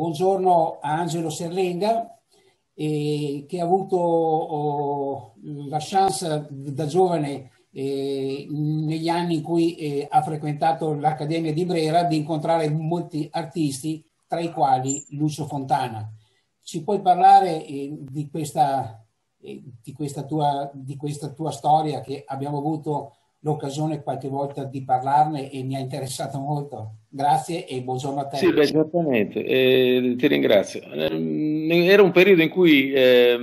Buongiorno a Angelo Serlenga, eh, che ha avuto oh, la chance da giovane eh, negli anni in cui eh, ha frequentato l'Accademia di Brera di incontrare molti artisti, tra i quali Lucio Fontana. Ci puoi parlare eh, di, questa, eh, di, questa tua, di, questa, tua, storia che abbiamo avuto l'occasione qualche volta di parlarne e mi ha interessato molto. Grazie e buongiorno a te. Sì, beh, esattamente, eh, ti ringrazio. Ehm, era un periodo in cui eh,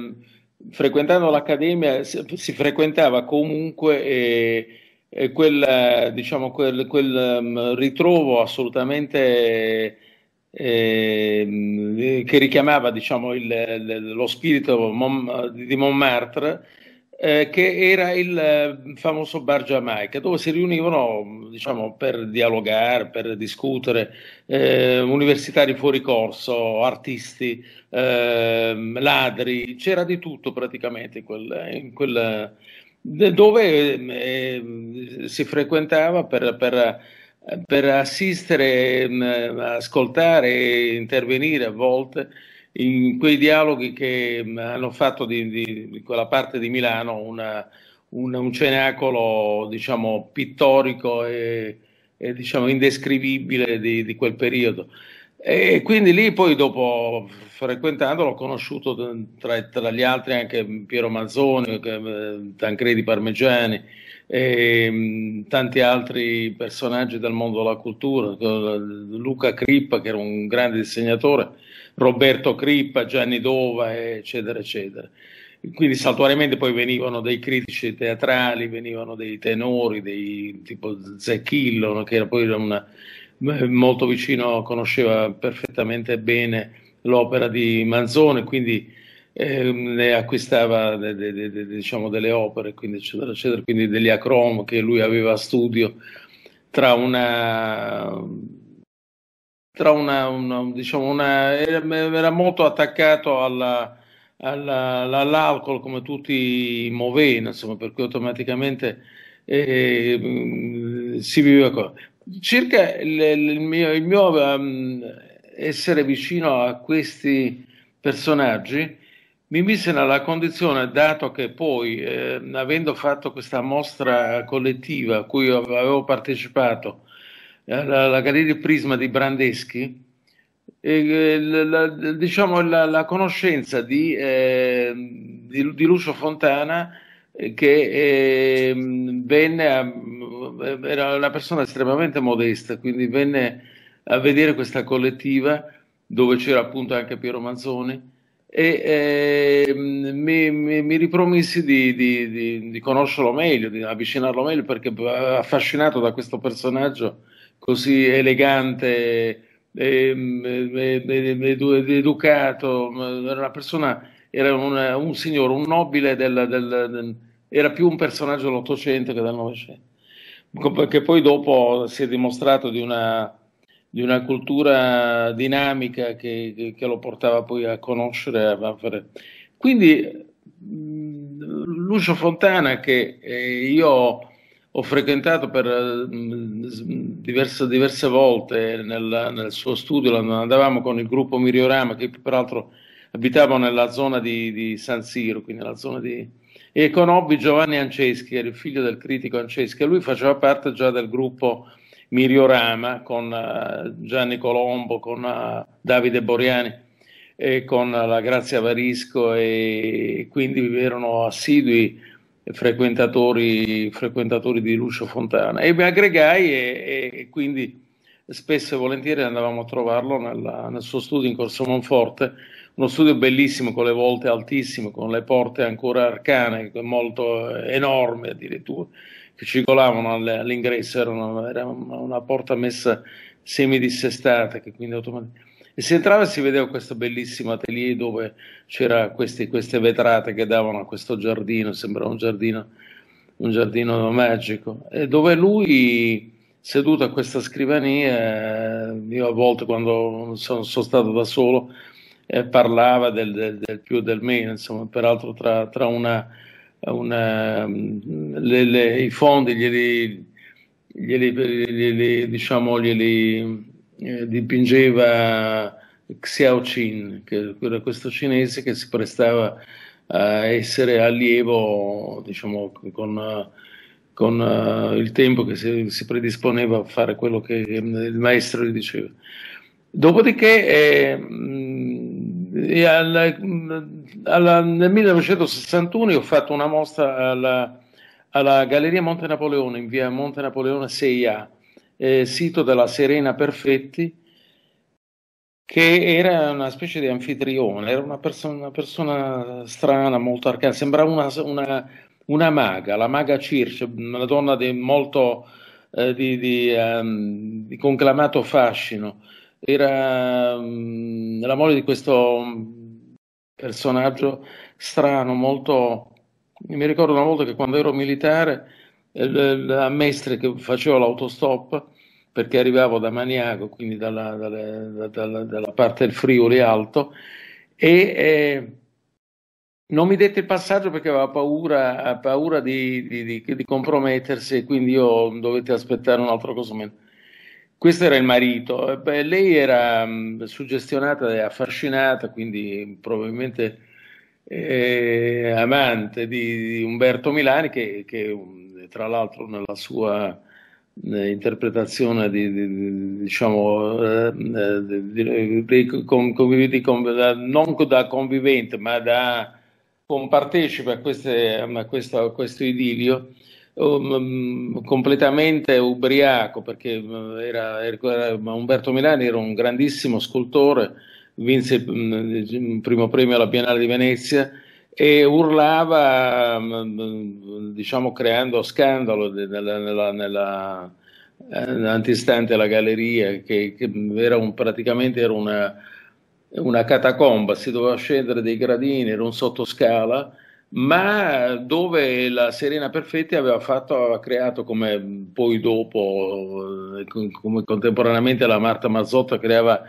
frequentando l'accademia si, frequentava comunque eh, eh, quel, diciamo, quel, quel, ehm, ritrovo assolutamente ehm, che richiamava diciamo, il, lo spirito di Montmartre eh, che era il eh, famoso Bar Giamaica, dove si riunivano diciamo, per dialogare, per discutere, eh, universitari fuori corso, artisti, eh, ladri, c'era di tutto praticamente in quel, in quel dove ehm, si frequentava per, per, per assistere, ehm, ascoltare, e intervenire a volte in quei dialoghi che mm, hanno fatto di, di, di quella parte di Milano una, una, un cenacolo diciamo, pittorico e, e diciamo, indescrivibile di, di, quel periodo. E quindi lì poi dopo frequentandolo ho conosciuto tra, tra gli altri anche Piero Mazzoni, eh, Tancredi Parmigiani e mm, tanti altri personaggi del mondo della cultura, eh, Luca Crippa che era un grande disegnatore Roberto Crippa, Gianni Dova, eccetera, eccetera. Quindi saltuariamente poi venivano dei critici teatrali, venivano dei tenori, dei, tipo Zecchillo, che era poi una, molto vicino, conosceva perfettamente bene l'opera di Manzone, quindi eh, ne acquistava de, de, de, diciamo delle opere, quindi, eccetera, eccetera, quindi degli acrom che lui aveva a studio tra una tra una, una, diciamo una era molto attaccato alla, all'alcol come tutti i Movena, insomma, per cui automaticamente eh, mm, si viveva con. Circa il, il mio, il mio um, essere vicino a questi personaggi mi mise nella condizione, dato che poi, eh, avendo fatto questa mostra collettiva a cui avevo partecipato, eh, la, la Galleria Prisma di Brandeschi, eh, la, la, diciamo la, conoscenza di, eh, di, di, Lucio Fontana eh, che ehm, venne a, eh, era una persona estremamente modesta, quindi venne a vedere questa collettiva dove c'era appunto anche Piero Manzoni e eh, mi, mi, mi, ripromisi di, di, di, di, conoscerlo meglio, di avvicinarlo meglio perché eh, affascinato da questo personaggio così elegante, ehm, eh, eh, eh, educato, era una persona, era una, un signore, un nobile, del, del, era più un personaggio dell'Ottocento che del Novecento, che poi dopo si è dimostrato di una, di una cultura dinamica che, che, che, lo portava poi a conoscere. A fare. Quindi mm, Lucio Fontana, che io ho frequentato per eh, diverse, diverse volte nel, nel, suo studio, andavamo con il gruppo Miriorama che peraltro abitava nella zona di, di San Siro, quindi nella zona di... e conobbi Giovanni Anceschi, era il figlio del critico Anceschi, e lui faceva parte già del gruppo Miriorama con eh, Gianni Colombo, con eh, Davide Boriani e con la Grazia Varisco e quindi erano assidui frequentatori, frequentatori di Lucio Fontana e mi aggregai e, e quindi spesso e volentieri andavamo a trovarlo nella, nel suo studio in Corso Monforte, uno studio bellissimo con le volte altissime, con le porte ancora arcane, molto eh, enormi addirittura, che circolavano all'ingresso, era una, era una porta messa semidissestata, che quindi automaticamente e si entrava e si vedeva questo bellissimo atelier dove c'erano queste vetrate che davano a questo giardino, sembrava un giardino, un giardino magico, e dove lui seduto a questa scrivania, io a volte quando sono, sono stato da solo, eh, parlava del, del, del, più e del meno, insomma, peraltro tra, tra una, una, le, le, i fondi glieli, glieli, glieli, diciamo, glieli eh, dipingeva Xiao Qin, che era questo cinese che si prestava a essere allievo, diciamo, con, con uh, il tempo che si, si, predisponeva a fare quello che il maestro gli diceva. Dopodiché, eh, mh, alla, alla, nel 1961 ho fatto una mostra alla, alla Galleria Monte Napoleone, in via Monte Napoleone 6A, eh, sito della Serena Perfetti, che era una specie di anfitrione, era una, perso- una persona strana, molto arcana, sembrava una, una, una maga, la maga Circe, una donna di molto eh, di, di, um, di, conclamato fascino. Era um, la moglie di questo personaggio strano, molto... Mi ricordo una volta che quando ero militare eh, a Mestre che facevo l'autostop perché arrivavo da Maniago, quindi dalla, dalla, dalla, dalla parte del Friuli Alto, e eh, non mi dette il passaggio perché aveva paura, eh, paura di, di, di, di, compromettersi e quindi io dovete aspettare un altro cosumento. Questo era il marito, eh, Beh, lei era mh, mm, suggestionata e affascinata, quindi probabilmente eh, amante di, Umberto Milani, che, che tra l'altro nella sua eh, interpretazione di, di, di diciamo, eh, eh, di, con, con, da, non da convivente ma da compartecipe a, queste, a, questo, a questo idilio um, completamente ubriaco perché eh, era, era, Umberto Milani era un grandissimo scultore vinse mm, il primo premio alla Biennale di Venezia e urlava, mm, mm, diciamo, creando scandalo nella, nella, nella eh, antistante la galleria, che, che era un, praticamente era una, una, catacomba, si doveva scendere dei gradini, era un sottoscala, ma dove la Serena Perfetti aveva, fatto, aveva creato, come poi dopo, eh, come contemporaneamente la Marta Mazzotta creava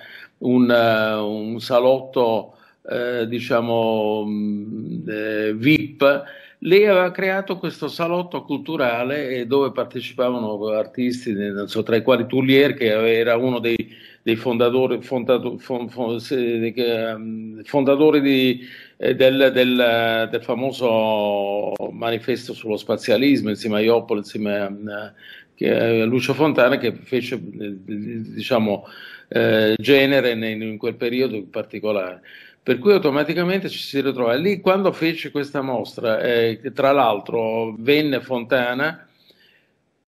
un, eh, un salotto eh, diciamo, mm, eh, VIP, lei aveva creato questo salotto culturale dove partecipavano artisti, so, tra i quali Tullier, che era uno dei, dei fondatori, fondato, fond, mm, fondatori di, eh, del, del, del, famoso manifesto sullo spazialismo, insieme a Ioppolo, insieme mm, a, eh, a Lucio Fontana, che fece eh, diciamo, genere in, in quel periodo in particolare per cui automaticamente ci si ritrova. Lì quando fece questa mostra, eh, tra l'altro venne Fontana,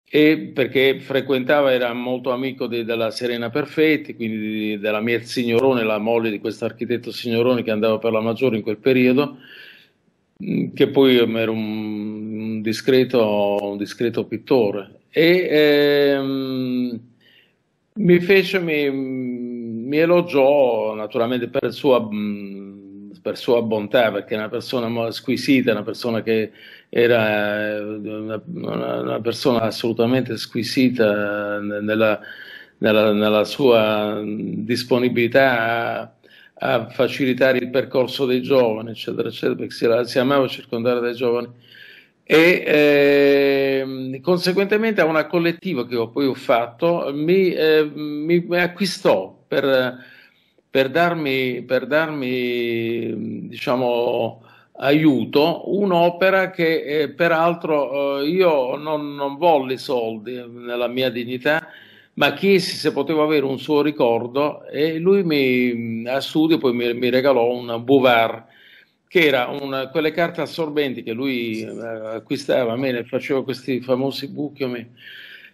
e perché frequentava, era molto amico di, della Serena Perfetti, quindi della mia signorone, la moglie di questo architetto signorone che andava per la Maggiore in quel periodo, mm, che poi era un, un, discreto, un discreto, pittore. E ehm, mi fece... Mi, mi elogiò naturalmente per sua, per sua bontà, perché è una persona squisita, una persona che era una, una persona assolutamente squisita nella, nella, nella sua disponibilità a, a, facilitare il percorso dei giovani, eccetera, eccetera, perché si, si amava circondare dai giovani e eh, conseguentemente a una collettiva che poi ho fatto mi, eh, mi acquistò per, per darmi, per darmi diciamo, aiuto un'opera che eh, peraltro eh, io non, non volli soldi nella mia dignità, ma chiesi se potevo avere un suo ricordo e lui mi, a studio poi mi, mi regalò un bouvard che era una, quelle carte assorbenti che lui eh, acquistava a me, ne faceva questi famosi buchi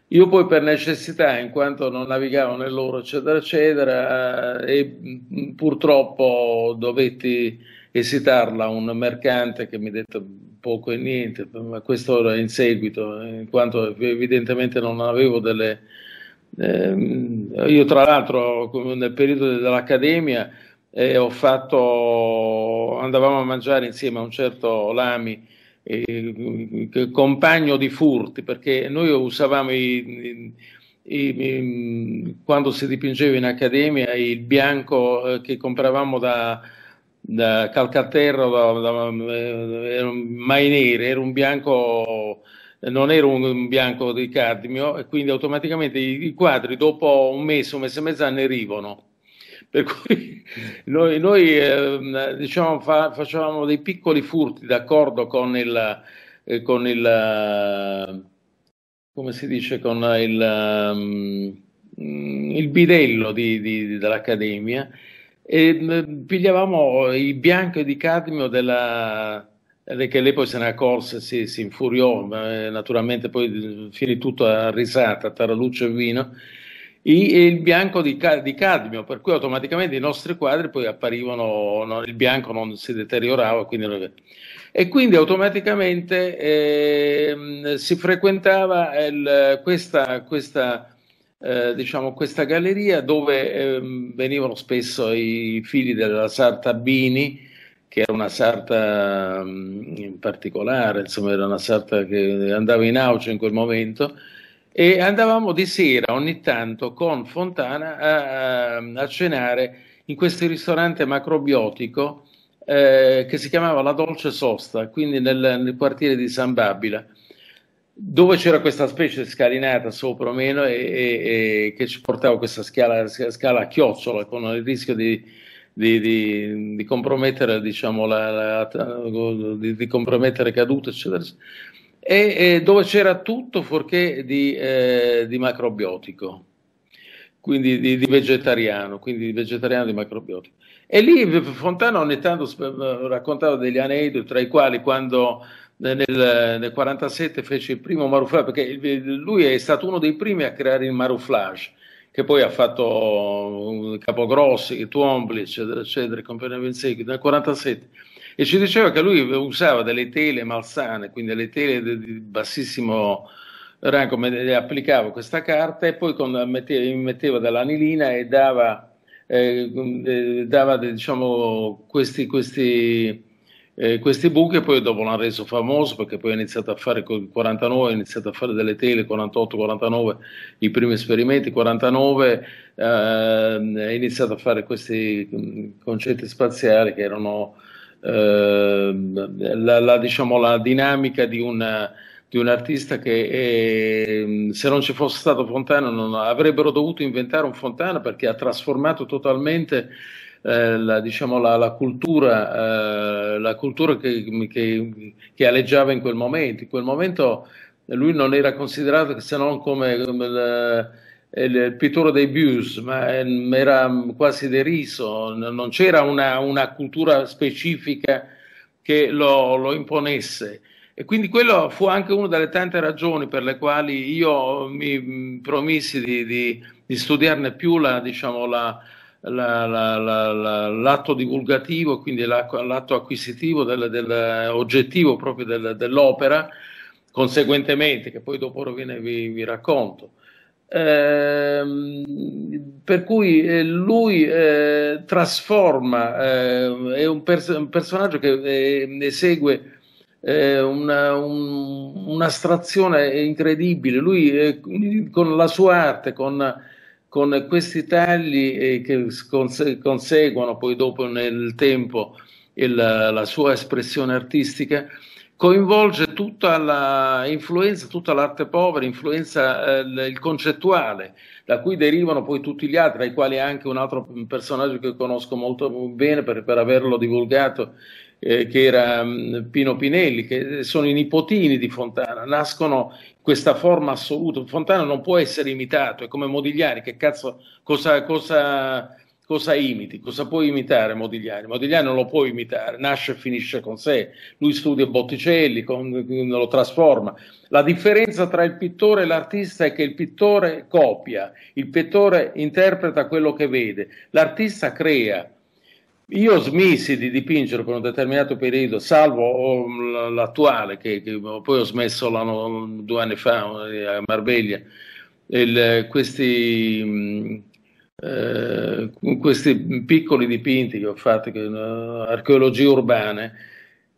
io poi per necessità, in quanto non navigavo nell'oro, eccetera, eccetera, eh, e mm, purtroppo dovetti esitarla un mercante che mi ha detto poco e niente, ma questo era in seguito, in quanto evidentemente non avevo delle... Eh, io tra l'altro nel periodo dell'accademia eh, ho fatto, andavamo a mangiare insieme a un certo Lami, eh, eh, compagno di furti, perché noi usavamo i, i, i, quando si dipingeva in accademia il bianco eh, che compravamo da, da Calcaterra, da, da, eh, era mai nero, era un bianco non era un bianco di cadmio e quindi automaticamente i quadri dopo un mese, un mese e mezzo annerivano per cui noi, noi eh, diciamo, fa, facevamo dei piccoli furti d'accordo con il, eh, con il eh, come si dice, con il, um, il bidello di, di, dell'Accademia e mm, pigliavamo il bianco di cadmio della eh, che lei poi se ne accorse, si, si infuriò, eh, naturalmente poi mm, finì tutto a risata, tra luce e vino, e il bianco di, di, cadmio, per cui automaticamente i nostri quadri poi apparivano, no, il bianco non si deteriorava. Quindi... E quindi automaticamente eh, si frequentava il, questa, questa, eh, diciamo, questa, galleria dove eh, venivano spesso i figli della sarta Bini, che era una sarta mm, in particolare, insomma era una sarta che andava in auge in quel momento, e andavamo di sera ogni tanto con Fontana a, a cenare in questo ristorante macrobiotico eh, che si chiamava La Dolce Sosta, quindi nel, nel, quartiere di San Babila, dove c'era questa specie di scalinata sopra o meno e, e, e che ci portava questa scala, scala, a chiocciola con il rischio di, di, di, di compromettere, diciamo, la, la, compromettere cadute, eccetera. eccetera e eh, dove c'era tutto fuorché di, eh, di macrobiotico, quindi di, di, vegetariano, quindi di vegetariano di macrobiotico. E lì Fontana ogni tanto eh, raccontava degli aneddoti, tra i quali quando eh, nel 1947 fece il primo marouflage, perché lui è stato uno dei primi a creare il marouflage, che poi ha fatto eh, Capogrossi, Tuombli, eccetera, eccetera, compagnia in seguito, nel 1947 e ci diceva che lui usava delle tele malsane, quindi delle tele di bassissimo rango, le applicava questa carta e poi con, metteva, metteva dell'anilina e dava, eh, eh, dava diciamo, questi, questi, eh, questi buchi e poi dopo l'ha reso famoso perché poi ha iniziato a fare con il 49, ha iniziato a fare delle tele 48-49, i primi esperimenti 49, eh, ha iniziato a fare questi mm, concetti spaziali che erano Ehm, la, la, diciamo, la dinamica di una, di un artista che è, se non ci fosse stato Fontana non avrebbero dovuto inventare un Fontana perché ha trasformato totalmente eh, la, diciamo, la, la, cultura, eh, la cultura che, che, che, aleggiava in quel momento. In quel momento lui non era considerato se non come, come il pittore dei Buse, ma era quasi deriso, non c'era una, una cultura specifica che lo, lo, imponesse. E quindi quello fu anche una delle tante ragioni per le quali io mi promisi di, di, di studiarne più la, diciamo, la, la, l'atto divulgativo, quindi l'atto acquisitivo del, del oggettivo proprio del, dell'opera, conseguentemente, che poi dopo viene, vi, vi racconto. Ehm, per cui eh, lui eh, trasforma, eh, è un, pers- un, personaggio che eh, esegue eh, una, un, un'astrazione incredibile, lui con la sua arte, con, con questi tagli che conse- conseguono poi dopo nel tempo il, la sua espressione artistica, coinvolge tutta l'influenza, tutta l'arte povera, influenza eh, il concettuale, da cui derivano poi tutti gli altri, tra i quali anche un altro personaggio che conosco molto bene per, per averlo divulgato, eh, che era mh, mm, Pino Pinelli, che sono i nipotini di Fontana, nascono questa forma assoluta. Fontana non può essere imitato, è come Modigliani, che cazzo, cosa, cosa cosa imiti, cosa puoi imitare Modigliani? Modigliani non lo può imitare, nasce e finisce con sé, lui studia Botticelli, con, lo trasforma. La differenza tra il pittore e l'artista è che il pittore copia, il pittore interpreta quello che vede, l'artista crea. Io smisi di dipingere per un determinato periodo, salvo um, l'attuale, che, che poi ho smesso due anni fa eh, a Marbella, il, questi mm, eh, questi piccoli dipinti che ho fatto, che, uh, archeologie urbane,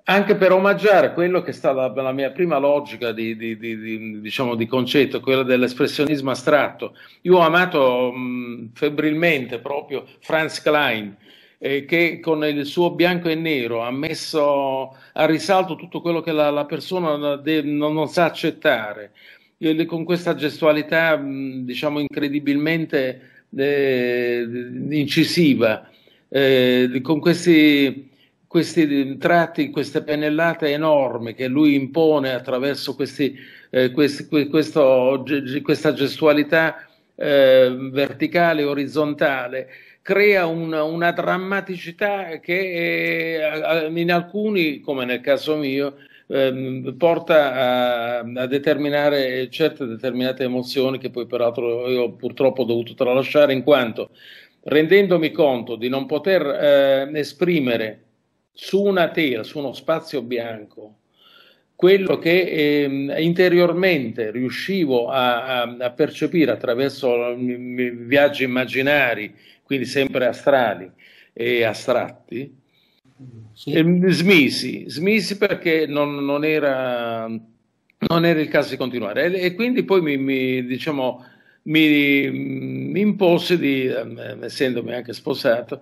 anche per omaggiare quello che è stata la, mia prima logica di, di, di, diciamo, di, concetto, quella dell'espressionismo astratto. Io ho amato mh, mm, febbrilmente proprio Franz Klein, eh, che con il suo bianco e nero ha messo a risalto tutto quello che la, la persona de, non, non, sa accettare, e, con questa gestualità mh, mm, diciamo incredibilmente eh, incisiva, eh, con questi, questi, tratti, queste pennellate enormi che lui impone attraverso questi, eh, questi, questo, questa gestualità eh, verticale, e orizzontale, crea una, una drammaticità che eh, in alcuni, come nel caso mio, ehm, porta a, a, determinare certe determinate emozioni che poi peraltro io purtroppo ho dovuto tralasciare in quanto rendendomi conto di non poter eh, esprimere su una tela, su uno spazio bianco, quello che eh, interiormente riuscivo a, a, a, percepire attraverso i, mm, mm, viaggi immaginari, quindi sempre astrali e astratti, Smisi, smisi perché non, non, era, non, era, il caso di continuare e, e quindi poi mi, mi, diciamo, mi, mi impose, di, ehm, essendomi anche sposato,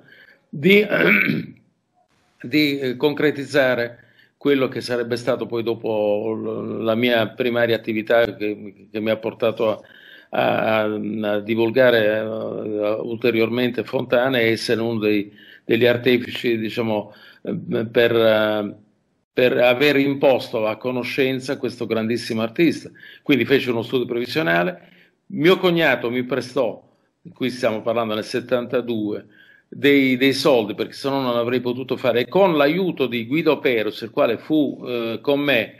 di, di eh, concretizzare quello che sarebbe stato poi dopo la mia primaria attività che, che mi ha portato a, a, a divulgare uh, ulteriormente Fontana e essere uno dei degli artefici, diciamo, eh, per, eh, per aver imposto a conoscenza questo grandissimo artista. Quindi fece uno studio previsionale. Mio cognato mi prestò, qui stiamo parlando nel 72, dei, dei, soldi perché se no non avrei potuto fare e con l'aiuto di Guido Perus il quale fu eh, con me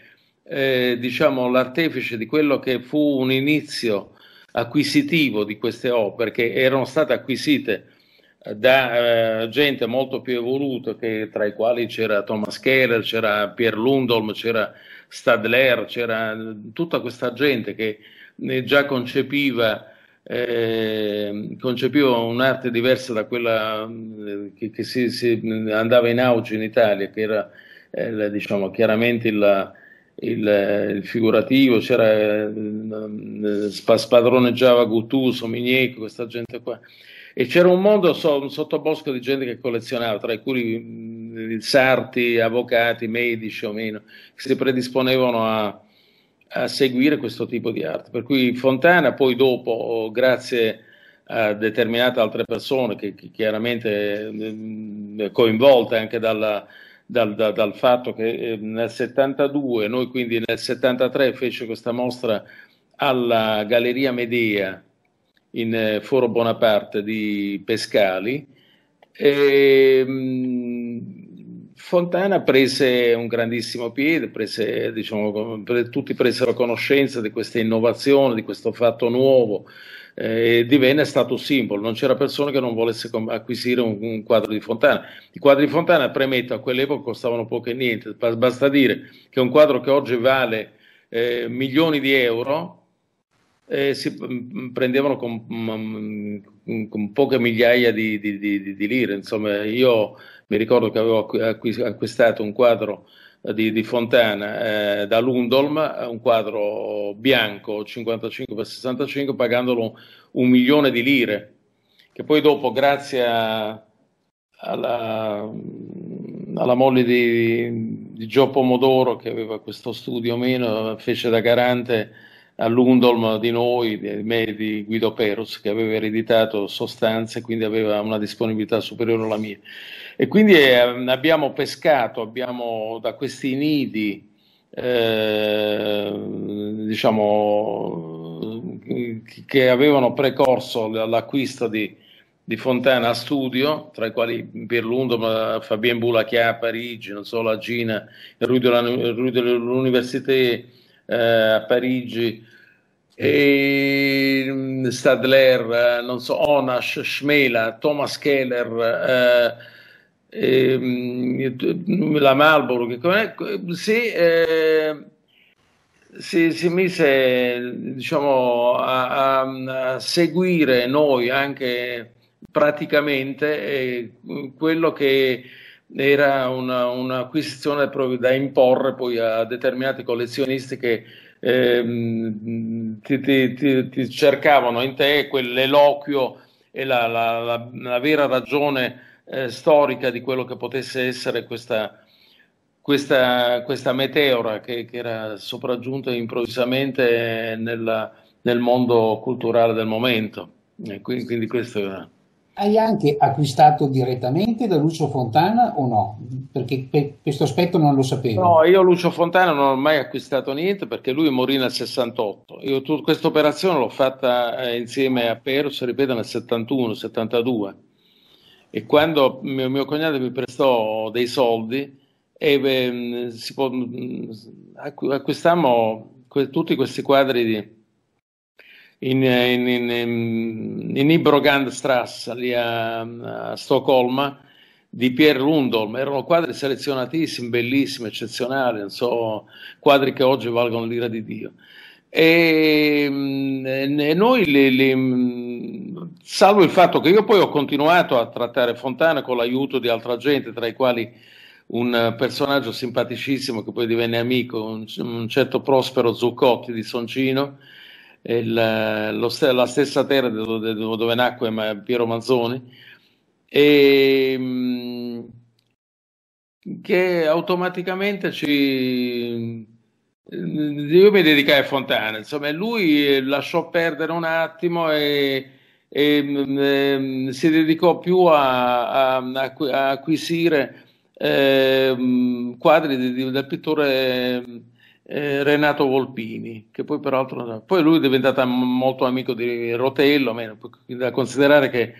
eh, diciamo l'artefice di quello che fu un inizio acquisitivo di queste opere che erano state acquisite da eh, gente molto più evoluta, che, tra i quali c'era Thomas Keller, c'era Pierre Lundholm, c'era Stadler, c'era tutta questa gente che eh, già concepiva, eh, concepiva un'arte diversa da quella eh, che, che si, si, andava in auge in Italia, che era eh, diciamo, chiaramente il, il, il figurativo, c'era, eh, spadroneggiava Guttuso, Migneco, questa gente qua e c'era un mondo, so, un sottobosco di gente che collezionava, tra i cui mm, sarti, avvocati, medici o meno, che si predisponevano a, a seguire questo tipo di arte. Per cui Fontana poi dopo, grazie a determinate altre persone che, che chiaramente mm, coinvolte anche dalla, dal, dal, dal, fatto che eh, nel 72, noi quindi nel 73 fece questa mostra alla Galleria Medea in eh, Foro Bonaparte di Pescali. E, ehm, Fontana prese un grandissimo piede, prese, diciamo, tutti presero conoscenza di questa innovazione, di questo fatto nuovo eh, E divenne stato simbolo, non c'era persona che non volesse acquisire un, un, quadro di Fontana. I quadri di Fontana, premetto, a quell'epoca costavano poco e niente, basta dire che un quadro che oggi vale eh, milioni di euro eh, si mm, mm, prendevano con, mm, con, poche migliaia di, di, di, di lire. Insomma, io mi ricordo che avevo acquistato un quadro eh, di, di, Fontana eh, da Lundolm, eh, un quadro bianco 55x65, pagandolo un milione di lire, che poi dopo, grazie a, alla, alla, moglie di, di Gio Pomodoro, che aveva questo studio meno, fece da garante a di noi, di me di Guido Perus, che aveva ereditato sostanze, quindi aveva una disponibilità superiore alla mia. E quindi eh, abbiamo pescato, abbiamo da questi nidi, eh, diciamo, che avevano precorso l'acquisto di, di Fontana a studio, tra i quali Pier Lundom, Fabien Bulacchia a Parigi, non so, la Gina, Rui dell'Università eh, a Parigi, e mm, Stadler, eh, non so, Onash, Schmela, Thomas Keller, eh, mm, la Marlborough, si, eh, si, si, mise diciamo, a, a, seguire noi anche praticamente eh, quello che era un'acquisizione una da imporre poi a determinati collezionisti che ehm, ti, ti, ti, ti, cercavano in te quell'eloquio e la, la, la, la vera ragione eh, storica di quello che potesse essere questa, questa, questa meteora che, che, era sopraggiunta improvvisamente nella, nel mondo culturale del momento. E quindi, quindi questo era hai anche acquistato direttamente da Lucio Fontana o no? Perché per questo aspetto non lo sapevo. No, io Lucio Fontana non ho mai acquistato niente perché lui morì nel 68. Io tu, questa operazione l'ho fatta eh, insieme a Perus, ripeto, nel 71, 72. E quando mio, mio cognato mi prestò dei soldi, e, beh, può, acquistammo que, tutti questi quadri di in, in, in, in Ibrogandstrasse, lì a, a, Stoccolma, di Pierre Lundholm. Erano quadri selezionatissimi, bellissimi, eccezionali, non so, quadri che oggi valgono l'ira di Dio. E, mm, e noi, li, li, mm, salvo il fatto che io poi ho continuato a trattare Fontana con l'aiuto di altra gente, tra i quali un personaggio simpaticissimo che poi divenne amico, un, un certo Prospero Zuccotti di Soncino, il, lo, la stessa terra dove, dove nacque Piero Manzoni, e, mm, che automaticamente ci... Mm, io mi dedicai a Fontana, insomma, lui lasciò perdere un attimo e, e, mm, e si dedicò più a, a, a acquisire eh, quadri del pittore eh, Renato Volpini, che poi peraltro poi lui è diventato molto amico di Rotello, meno, da considerare che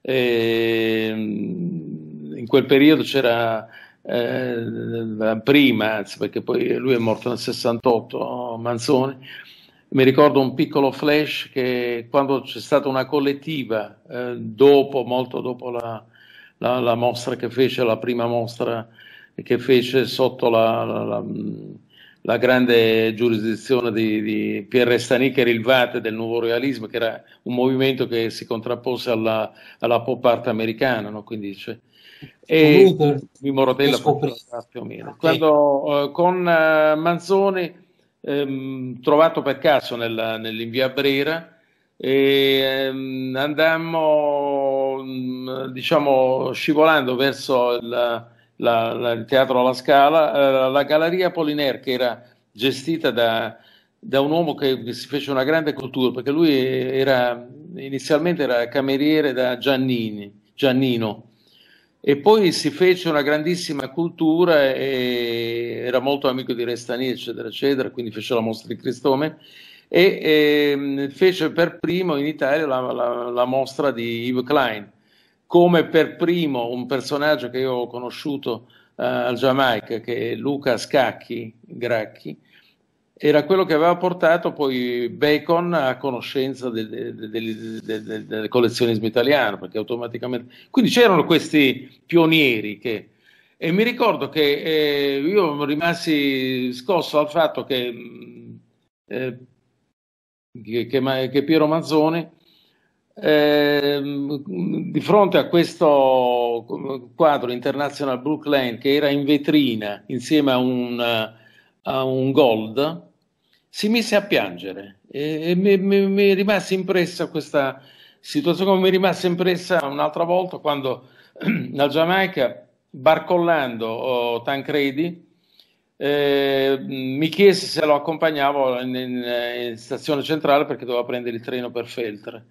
eh, in quel periodo c'era eh, prima, anzi, perché poi lui è morto nel 68, oh, Manzoni. Mi ricordo un piccolo flash che quando c'è stata una collettiva, eh, dopo, molto dopo la, la, la, mostra che fece, la prima mostra che fece sotto la, la la grande giurisdizione di, di Pierre era il VAT del nuovo realismo, che era un movimento che si contrappose alla, alla pop art americana, no? quindi cioè, e Mimmo Rodella più o meno. Okay. Quando, eh, con eh, Manzoni, ehm, trovato per caso nella, nell'invia Brera, e ehm, andammo mm, diciamo scivolando verso il la, la, il teatro alla Scala, eh, la Galleria Poliner che era gestita da, da un uomo che, che, si fece una grande cultura, perché lui era, inizialmente era cameriere da Giannini, Giannino e poi si fece una grandissima cultura e era molto amico di Restani, eccetera, eccetera, quindi fece la mostra di Cristome e, e ehm, fece per primo in Italia la, la, la mostra di Yves Klein come per primo un personaggio che io ho conosciuto eh, al Giamaica, che è Luca Scacchi Gracchi, era quello che aveva portato poi Bacon a conoscenza del, del, del, del collezionismo italiano, perché automaticamente... Quindi c'erano questi pionieri che... E mi ricordo che eh, io rimasi scosso al fatto che, mm, eh, che, che, che Piero Mazzone Ehm, di fronte a questo quadro internazional Brooklyn che era in vetrina insieme a un, a un gold, si mise a piangere e, e mi, mi, mi, rimase impressa questa situazione, come mi rimase impressa un'altra volta quando la Giamaica, barcollando oh, Tancredi, eh, mi chiese se lo accompagnavo in, in, in stazione centrale perché doveva prendere il treno per Feltre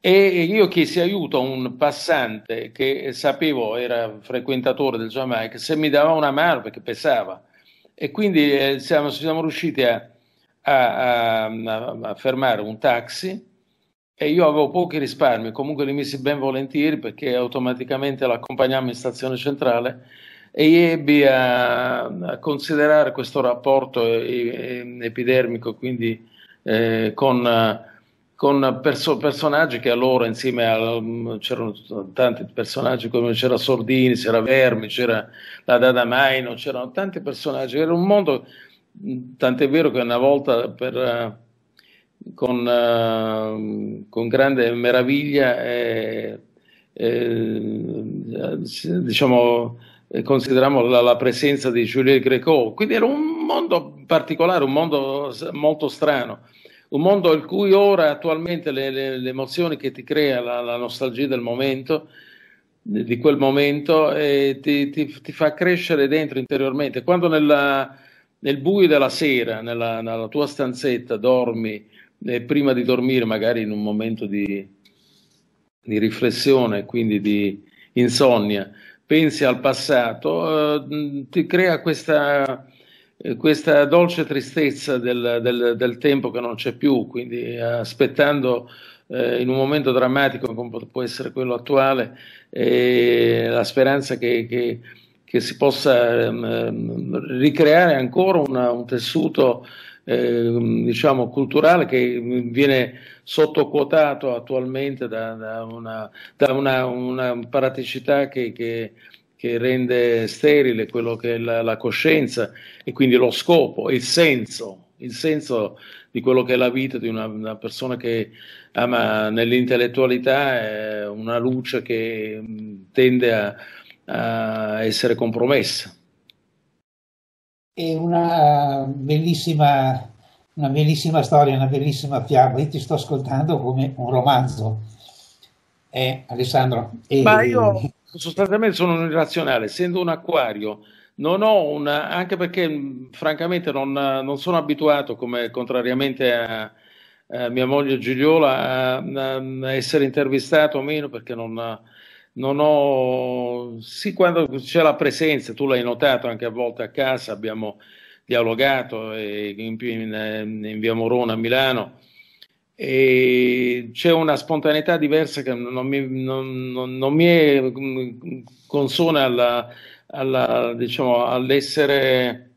e io chiesi aiuto a un passante che sapevo era frequentatore del Jamaica se mi dava una mano perché pesava. E quindi eh, siamo, siamo riusciti a, a, a, a, fermare un taxi e io avevo pochi risparmi, comunque li misi ben volentieri perché automaticamente l'accompagnammo in stazione centrale e ebbi a, considerare questo rapporto epidermico, quindi eh, con con perso- personaggi che allora insieme a um, mm, c'erano tanti personaggi come c'era Sordini, c'era Vermi, c'era la Dada Maino, c'erano tanti personaggi, era un mondo mm, tant'è vero che una volta per, uh, con, uh, con, grande meraviglia eh, eh, diciamo eh, consideriamo la, la, presenza di Juliette Greco quindi era un mondo particolare un mondo molto strano un mondo in cui ora attualmente le, le, le emozioni che ti crea la, la, nostalgia del momento, di quel momento, eh, ti, ti, ti, fa crescere dentro interiormente. Quando nella, nel buio della sera, nella, nella tua stanzetta, dormi, eh, prima di dormire, magari in un momento di, di riflessione, quindi di insonnia, pensi al passato, eh, ti crea questa eh, questa dolce tristezza del, del, del, tempo che non c'è più, quindi eh, aspettando eh, in un momento drammatico come può essere quello attuale, eh, la speranza che, che, che si possa ehm, ehm ricreare ancora una, un tessuto eh, diciamo culturale che viene sottoquotato attualmente da, da, una, da una, una, praticità che, che che rende sterile quello che è la, la, coscienza e quindi lo scopo, il senso, il senso di quello che è la vita di una, una persona che ama nell'intellettualità è una luce che mm, tende a, a essere compromessa. È una bellissima, una bellissima storia, una bellissima fiaba. Io ti sto ascoltando come un romanzo. Eh, Alessandro. Eh, Ma io sostanzialmente sono un irrazionale, essendo un acquario, non ho una, anche perché francamente non, non sono abituato, come contrariamente a, a mia moglie Giuliola, a, a, essere intervistato o meno perché non, non ho, sì quando c'è la presenza, tu l'hai notato anche a volte a casa, abbiamo dialogato e eh, in, in, in via Morona a Milano, e c'è una spontaneità diversa che non mi, non, non, non mi è mm, consona alla, alla, diciamo, all'essere,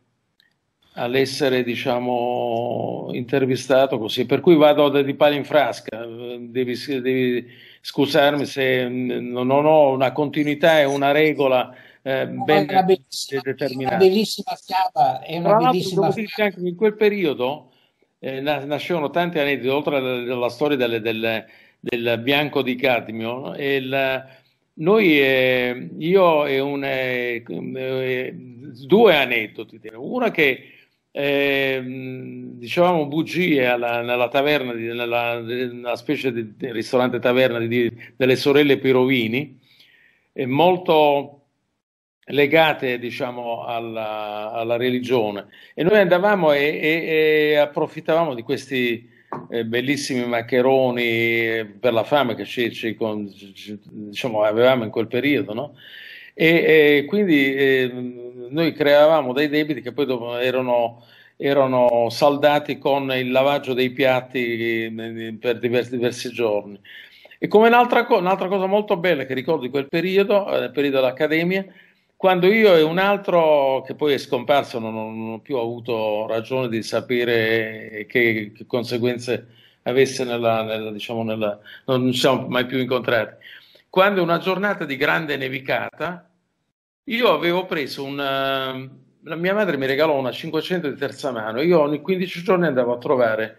all'essere diciamo, intervistato così, per cui vado di palo in frasca, devi, devi scusarmi se mm, non ho una continuità e una regola eh, ben determinata. È una bellissima fiaba, è una Tra bellissima fiaba. in quel periodo eh, nascevano tanti aneddoti, oltre alla, alla storia delle, delle, del bianco di cadmio. No? E la, noi, eh, io e un, eh, eh due aneddoti, una che ehm, dicevamo bugie alla, nella taverna, di, nella, nella, specie di, ristorante taverna di, delle sorelle Pirovini, molto legate diciamo, alla, alla, religione. E noi andavamo e, e, e approfittavamo di questi eh, bellissimi maccheroni eh, per la fame che ci, ci, con, ci diciamo, avevamo in quel periodo. No? E, e, quindi eh, noi creavamo dei debiti che poi dopo erano, erano saldati con il lavaggio dei piatti eh, per diversi, diversi giorni. E come un'altra, co- un'altra, cosa molto bella che ricordo di quel periodo, nel eh, periodo dell'Accademia, quando io e un altro che poi è scomparso, non, non ho più avuto ragione di sapere che, che conseguenze avesse nella, nella, diciamo nella, non ci siamo mai più incontrati. Quando una giornata di grande nevicata, io avevo preso un. Ehm, la mia madre mi regalò una 500 di terza mano, io ogni 15 giorni andavo a trovare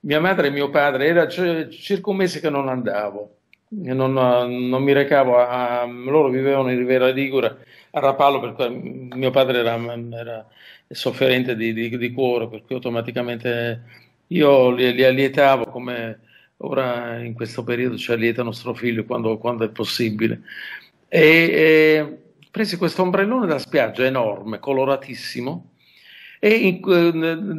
mia madre e mio padre, era circa un mese che non andavo, non, non mi recavo, a, a, loro vivevano in Rivera Ligura, a Rapallo, perché mio padre era, era sofferente di, di, di, cuore, per cui automaticamente io li, li allietavo come ora in questo periodo ci allieta nostro figlio quando, quando è possibile. E, e, presi questo ombrellone da spiaggia enorme, coloratissimo, e in,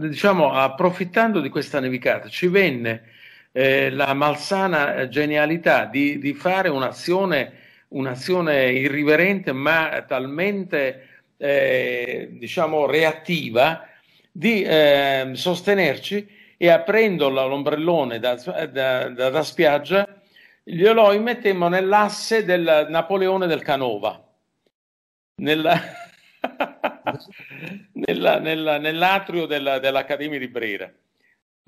eh, diciamo, approfittando di questa nevicata ci venne eh, la malsana genialità di, di fare un'azione un'azione irriverente ma talmente eh, diciamo reattiva di eh, sostenerci e aprendo l'ombrellone da, da, da, da spiaggia glielo mettemmo nell'asse del Napoleone del Canova nella, nella, nella, nell'atrio della, dell'Accademia di Brera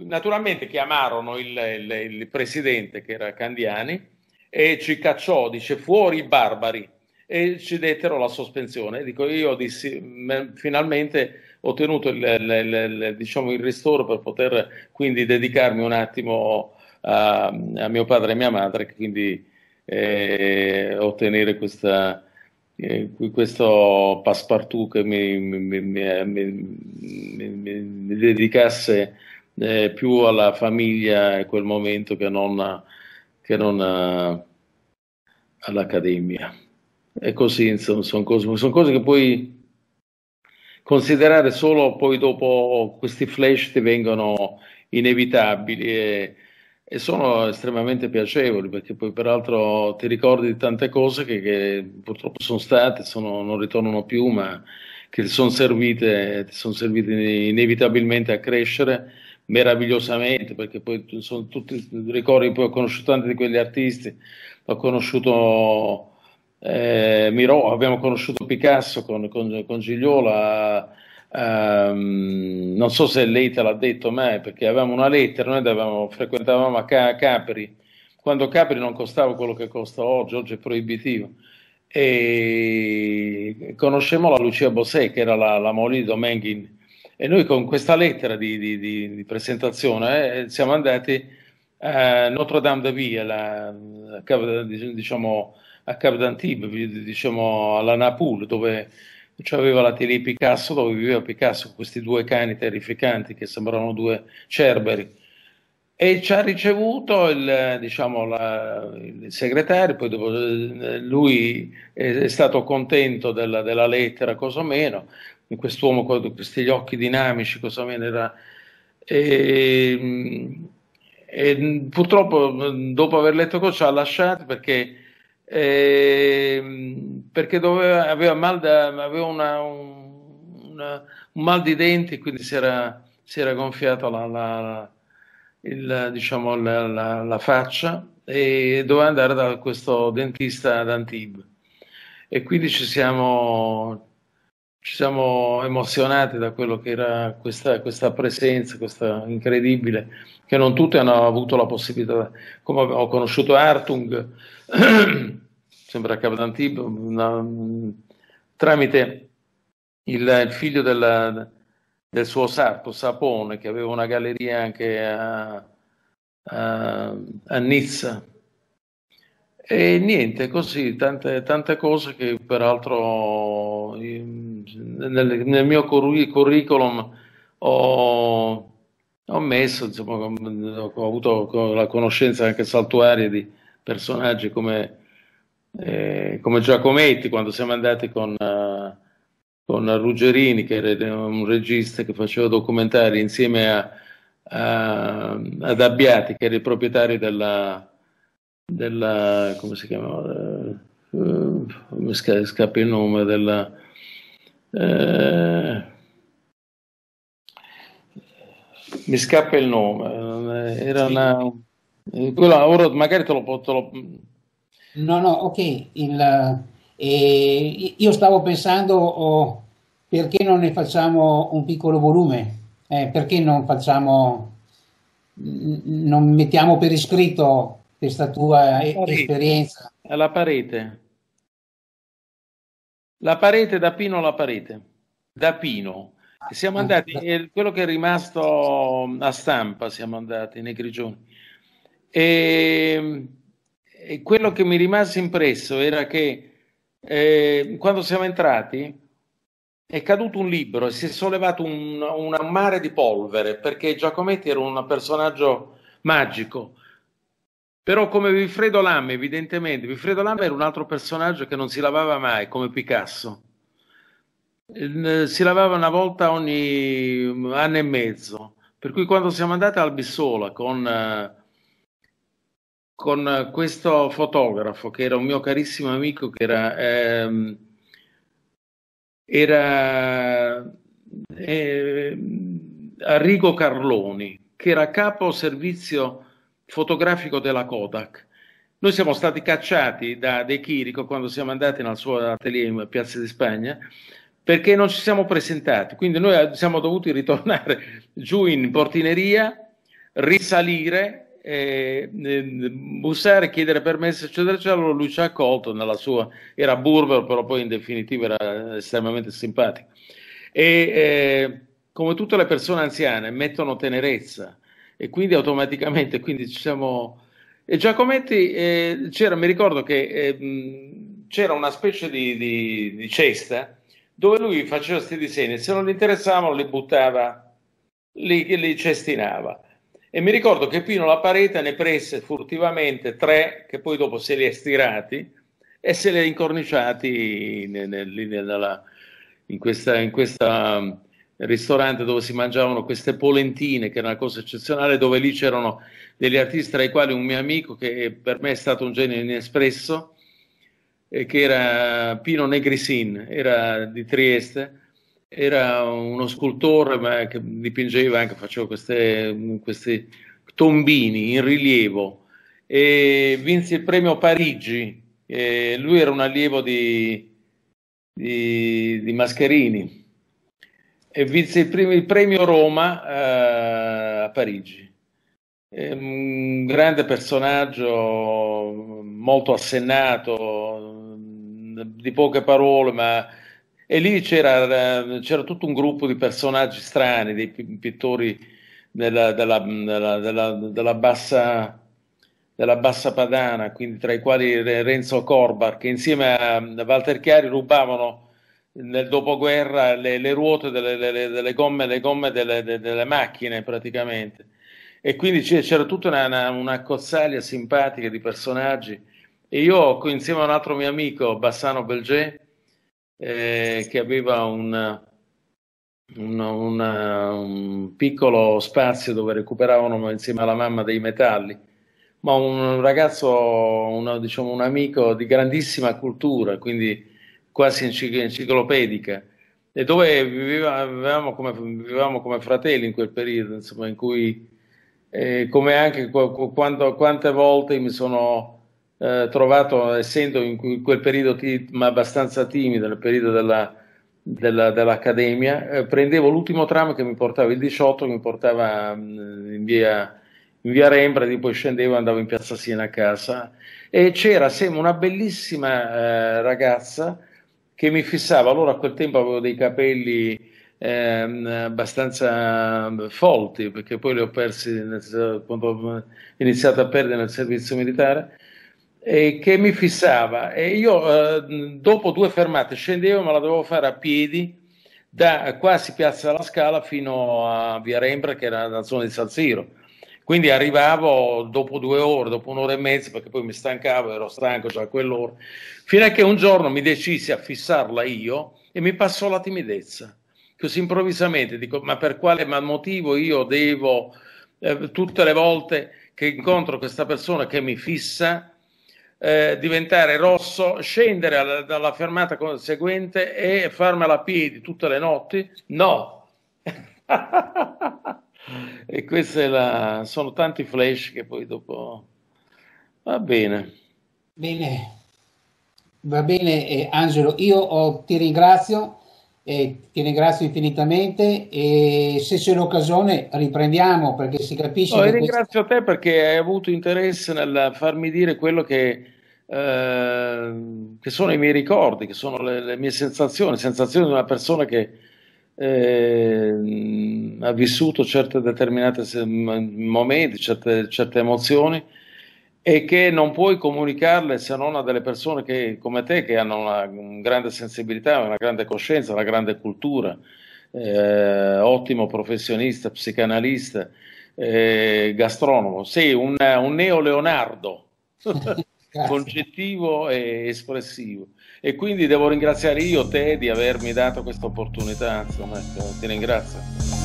naturalmente chiamarono il, il, il presidente che era Candiani e ci cacciò, dice fuori i barbari e ci dettero la sospensione. Dico, io dissi, finalmente ho ottenuto il, il, il, diciamo, il ristoro per poter quindi dedicarmi un attimo a, a mio padre e mia madre, quindi eh, ottenere questa, eh, questo passepartout che mi, mi, mi, mi dedicasse eh, più alla famiglia in quel momento che non che non a, eh, all'accademia. E così, insomma, sono cose, sono cose che puoi considerare solo poi dopo questi flash divengono inevitabili e, e, sono estremamente piacevoli perché poi peraltro ti ricordi di tante cose che, che purtroppo sono state, sono, non ritornano più ma che ti sono servite, son servite inevitabilmente a crescere meravigliosamente, perché poi sono tutti ricordi, poi ho conosciuto tanti di quegli artisti, ho conosciuto eh, Miro, abbiamo conosciuto Picasso con, con, con Gigliola, ehm, non so se lei te l'ha detto mai, perché avevamo una lettera, noi avevamo, frequentavamo a Capri, quando Capri non costava quello che costa oggi, oggi è proibitivo. E conoscemmo la Lucia Bosè, che era la, la moglie di Domenghin, e noi con questa lettera di, di, di, di presentazione eh, siamo andati a Notre Dame de Ville, la, a Cap, diciamo, a Cap d'Antibes, diciamo alla Napoli, dove c'aveva la tele Picasso, dove viveva Picasso con questi due cani terrificanti che sembravano due cerberi. E ci ha ricevuto il, diciamo, la, il segretario, poi dopo, eh, lui è, è stato contento della, della lettera, cosa meno, in quest'uomo con questi occhi dinamici, cosa meno era... E, e purtroppo dopo aver letto ci ha lasciato perché, eh, perché doveva, aveva, mal da, aveva una, una, un mal di denti quindi si era, si era gonfiato la, la, il, diciamo, la, la, faccia e doveva andare da questo dentista ad Antibes. E quindi ci siamo, ci siamo emozionati da quello che era questa, questa, presenza, questa incredibile, che non tutti hanno avuto la possibilità. Come ho conosciuto Artung, sembra Cavdantib, mm, tramite il, il figlio della, del suo sarto, Sapone, che aveva una galleria anche a, a, a Nizza e niente, così, tante, tante cose che peraltro nel, nel mio curriculum ho, ho messo, insomma, ho avuto la conoscenza anche saltuaria di personaggi come, eh, come Giacometti, quando siamo andati con, uh, con Ruggerini, che era un regista che faceva documentari insieme a, a, ad Abbiati, che era il proprietario della della come si chiamava? Uh, eh, mi sca- scappa il nome della eh, mi scappa il nome eh, era una eh, quella ora magari te lo posso lo... no no ok il, eh, io stavo pensando oh, perché non ne facciamo un piccolo volume eh, perché non facciamo non mettiamo per iscritto questa tua e- esperienza? Alla parete. La parete da Pino alla parete. Da Pino. siamo ah, andati, quello che è rimasto mm, a stampa, siamo andati nei grigioni. E, e quello che mi rimase impresso era che eh, quando siamo entrati è caduto un libro e si è sollevato un, un mare di polvere perché Giacometti era un personaggio magico però come Vilfredo Lamme, evidentemente, Vilfredo Lamme era un altro personaggio che non si lavava mai, come Picasso. Ehm, si lavava una volta ogni anno e mezzo. Per cui quando siamo andati al Bissola con, con questo fotografo, che era un mio carissimo amico, che era... Ehm, era eh, Arrigo Carloni, che era capo servizio fotografico della Kodak. Noi siamo stati cacciati da De Chirico quando siamo andati nel suo atelier in Piazza di Spagna perché non ci siamo presentati, quindi noi siamo dovuti ritornare giù in portineria, risalire, eh, bussare, chiedere permesso, eccetera, eccetera. Lui ci ha accolto nella sua, era burbero, però poi in definitiva era estremamente simpatico. E eh, come tutte le persone anziane, mettono tenerezza, e quindi automaticamente quindi ci siamo... E Giacometti eh, c'era, mi ricordo che eh, c'era una specie di, di, di, cesta dove lui faceva questi disegni, se non gli interessavano li buttava, li, li cestinava. E mi ricordo che Pino La Parete ne prese furtivamente tre, che poi dopo se li è stirati e se li è incorniciati in, in, in, in questa, questa ristorante dove si mangiavano queste polentine, che era una cosa eccezionale, dove lì c'erano degli artisti, tra i quali un mio amico che per me è stato un genio inespresso, eh, che era Pino Negrisin, era di Trieste, era uno scultore ma che dipingeva anche, faceva queste, questi tombini in rilievo e vinse il premio Parigi. E lui era un allievo di, di, di Mascherini e vinse il premio, il premio Roma eh, a Parigi. È un grande personaggio, molto assennato, di poche parole, ma e lì c'era, eh, c'era tutto un gruppo di personaggi strani, dei pittori della, della, della, della bassa della Bassa Padana, quindi tra i quali Renzo Corbar, che insieme a Walter Chiari rubavano nel dopoguerra le, le ruote delle, delle, delle, gomme, le gomme delle, delle macchine praticamente. E quindi c'era tutta una, una, una cozzaglia simpatica di personaggi. E io, insieme a un altro mio amico, Bassano Belgé, eh, che aveva un, un, un, un, piccolo spazio dove recuperavano insieme alla mamma dei metalli, ma un ragazzo, uno, diciamo, un amico di grandissima cultura, quindi quasi enciclopedica, e dove vivevamo come, vivevamo come fratelli in quel periodo, insomma, in cui, eh, come anche quando, quante volte mi sono eh, trovato, essendo in quel periodo ma abbastanza timido, nel periodo della, della, dell'accademia, eh, prendevo l'ultimo tram che mi portava, il 18, che mi portava mh, mm, in via in via Rembrandt, poi scendevo e andavo in piazza Siena a casa e c'era sempre una bellissima eh, ragazza che mi fissava. Allora a quel tempo avevo dei capelli ehm, abbastanza folti, perché poi li ho persi nel, quando ho iniziato a perdere nel servizio militare, e che mi fissava. E io eh, dopo due fermate scendevo, ma la dovevo fare a piedi da quasi Piazza della Scala fino a Via Rembra, che era la zona di San Siro quindi arrivavo dopo due ore, dopo un'ora e mezza, perché poi mi stancavo, ero stanco, cioè quell'ora, fino a che un giorno mi decisi a fissarla io e mi passò la timidezza. Così improvvisamente dico, ma per quale motivo io devo, eh, tutte le volte che incontro questa persona che mi fissa, eh, diventare rosso, scendere alla, dalla fermata seguente e farmela a piedi tutte le notti? No. e questa è la... sono tanti flash che poi dopo... Va bene. Bene, va bene eh, Angelo, io oh, ti ringrazio, e eh, ti ringrazio infinitamente e se c'è l'occasione riprendiamo perché si capisce... No, ringrazio questa... te perché hai avuto interesse nel farmi dire quello che, eh, che sono i miei ricordi, che sono le, le mie sensazioni, sensazioni di una persona che eh, ha vissuto certi determinati momenti, certe, certe emozioni e che non puoi comunicarle se non a delle persone che, come te che hanno una, grande sensibilità, una grande coscienza, una grande cultura, eh, ottimo professionista, psicanalista, eh, gastronomo. Sei un, un neo Leonardo, concettivo e espressivo e quindi devo ringraziare io te di avermi dato questa opportunità, insomma, ti ringrazio.